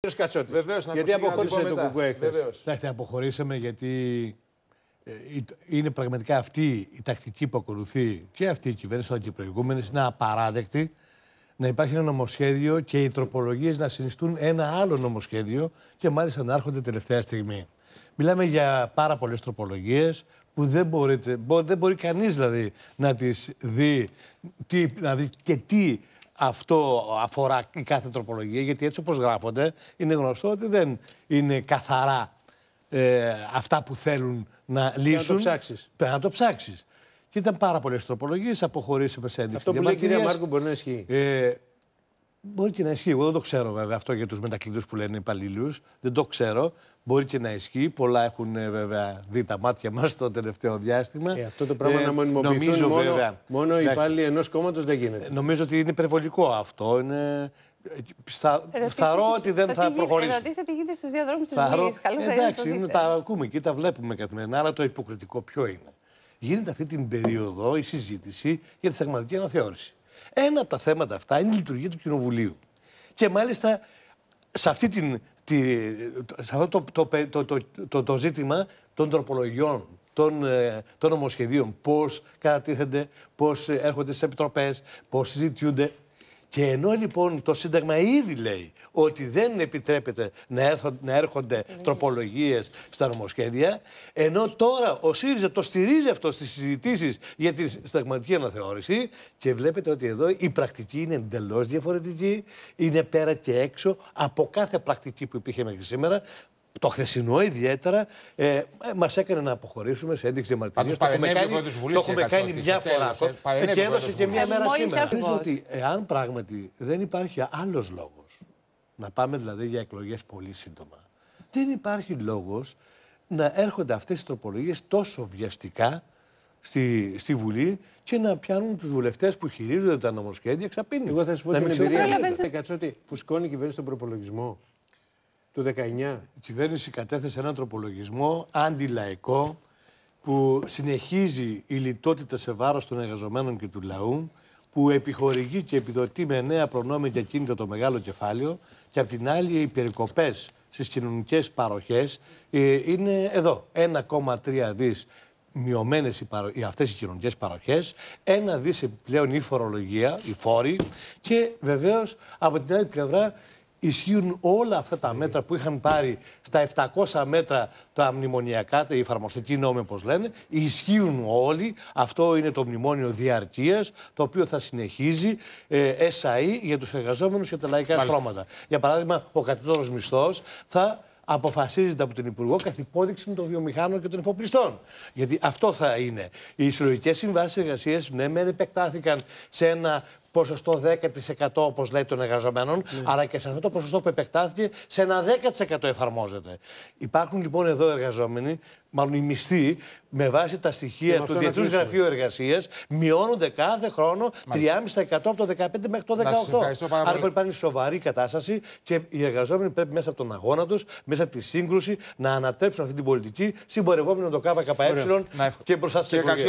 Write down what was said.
Κύριος Κατσότης. Γιατί αποχώρησε το κουκουέ εχθέ. Κοιτάξτε, αποχωρήσαμε γιατί ε, είναι πραγματικά αυτή η τακτική που ακολουθεί και αυτή η κυβέρνηση, αλλά και οι προηγούμενες, είναι απαράδεκτη. Να υπάρχει ένα νομοσχέδιο και οι τροπολογίες να συνιστούν ένα άλλο νομοσχέδιο και μάλιστα να έρχονται τελευταία στιγμή. Μιλάμε για πάρα πολλές τροπολογίες που δεν, μπορείτε, δεν μπορεί κανείς δηλαδή να τις δει, να δει και τι αυτό αφορά η κάθε τροπολογία, γιατί έτσι όπως γράφονται είναι γνωστό ότι δεν είναι καθαρά ε, αυτά που θέλουν να λύσουν. Πρέπει να το ψάξεις. Πρέπει Και ήταν πάρα πολλές τροπολογίες, αποχωρήσαμε σε ένδειξη. Αυτό που λέει η κυρία Μάρκου μπορεί να ισχύει. Ε, Μπορεί και να ισχύει. Εγώ δεν το ξέρω βέβαια αυτό για τους μετακλητούς που λένε υπαλλήλους. Δεν το ξέρω. Μπορεί και να ισχύει. Πολλά έχουν ε, βέβαια δει τα μάτια μας το τελευταίο διάστημα. Ε, αυτό το πράγμα ε, να μονιμοποιηθούν μόνο, μόνο οι υπάλληλοι ενός κόμματος δεν γίνεται. Ε, νομίζω ότι είναι υπερβολικό αυτό. Είναι... Ε, στα... ότι δεν θα προχωρήσει. Ρωτήστε τι γίνεται στους διαδρόμου τη Βουλή. Εντάξει, είναι, τα ακούμε και τα βλέπουμε καθημερινά. αλλά το υποκριτικό ποιο είναι. Γίνεται αυτή την περίοδο η συζήτηση για τη θεγματική αναθεώρηση. Ένα από τα θέματα αυτά είναι η λειτουργία του Κοινοβουλίου. Και μάλιστα σε, αυτή την, τη, σε αυτό το, το, ζήτημα των τροπολογιών, των, ε, των νομοσχεδίων, πώς κατατίθενται, πώς ε, έρχονται σε επιτροπές, πώς συζητιούνται, και ενώ λοιπόν το Σύνταγμα ήδη λέει ότι δεν επιτρέπεται να, να έρχονται τροπολογίες στα νομοσχέδια, ενώ τώρα ο ΣΥΡΙΖΑ το στηρίζει αυτό στις συζητήσεις για τη συνταγματική αναθεώρηση και βλέπετε ότι εδώ η πρακτική είναι εντελώς διαφορετική, είναι πέρα και έξω από κάθε πρακτική που υπήρχε μέχρι σήμερα. Το χθεσινό ιδιαίτερα ε, ε, μας έκανε να αποχωρήσουμε σε ένδειξη διαμαρτυρίας. Το έχουμε κάνει, το έχουμε κάνει μια φορά ε, ε, και έδωσε και μια μέρα σήμερα. Νομίζω ότι εάν πράγματι δεν υπάρχει άλλος λόγος να πάμε δηλαδή για εκλογές πολύ σύντομα, δεν υπάρχει λόγος να έρχονται αυτές οι τροπολογίες τόσο βιαστικά στη, στη Βουλή και να πιάνουν τους βουλευτές που χειρίζονται τα νομοσχέδια εξαπίνη. Εγώ θα σας πω την εμπειρία μου. Ε, ότι φουσκώνει η κυβέρνηση τον προπολογισμό. Το 19. Η κυβέρνηση κατέθεσε έναν τροπολογισμό αντιλαϊκό που συνεχίζει η λιτότητα σε βάρος των εργαζομένων και του λαού, που επιχορηγεί και επιδοτεί με νέα προνόμια και κίνητα το μεγάλο κεφάλαιο και απ' την άλλη οι περικοπές στις κοινωνικές παροχές ε, είναι εδώ. 1,3 δις μειωμένες αυτές οι κοινωνικές παροχές, ένα δις επιπλέον η φορολογία, οι φόροι και βεβαίως από την άλλη πλευρά ισχύουν όλα αυτά τα ε. μέτρα που είχαν πάρει στα 700 μέτρα τα μνημονιακά, τα εφαρμοστική νόμοι όπως λένε, ισχύουν όλοι. Αυτό είναι το μνημόνιο διαρκείας, το οποίο θα συνεχίζει ε, SAE για τους εργαζόμενους και τα λαϊκά στρώματα. Για παράδειγμα, ο κατώτατος μισθός θα αποφασίζεται από τον Υπουργό καθ' υπόδειξη των βιομηχάνων και των εφοπλιστών. Γιατί αυτό θα είναι. Οι συλλογικές συμβάσεις εργασίας, ναι, μεν επεκτάθηκαν σε ένα ποσοστό 10% όπως λέει των εργαζομένων, αλλά ναι. και σε αυτό το ποσοστό που επεκτάθηκε σε ένα 10% εφαρμόζεται. Υπάρχουν λοιπόν εδώ εργαζόμενοι, μάλλον οι μισθοί, με βάση τα στοιχεία ναι, του Διεθνού Γραφείου Εργασίας, μειώνονται κάθε χρόνο 3,5% από το 15 μέχρι το 2018. Άρα λοιπόν υπάρχει σοβαρή κατάσταση και οι εργαζόμενοι πρέπει μέσα από τον αγώνα τους, μέσα από τη σύγκρουση, να ανατρέψουν αυτή την πολιτική, συμπορευόμενο το ΚΚΕ και μπροστά στις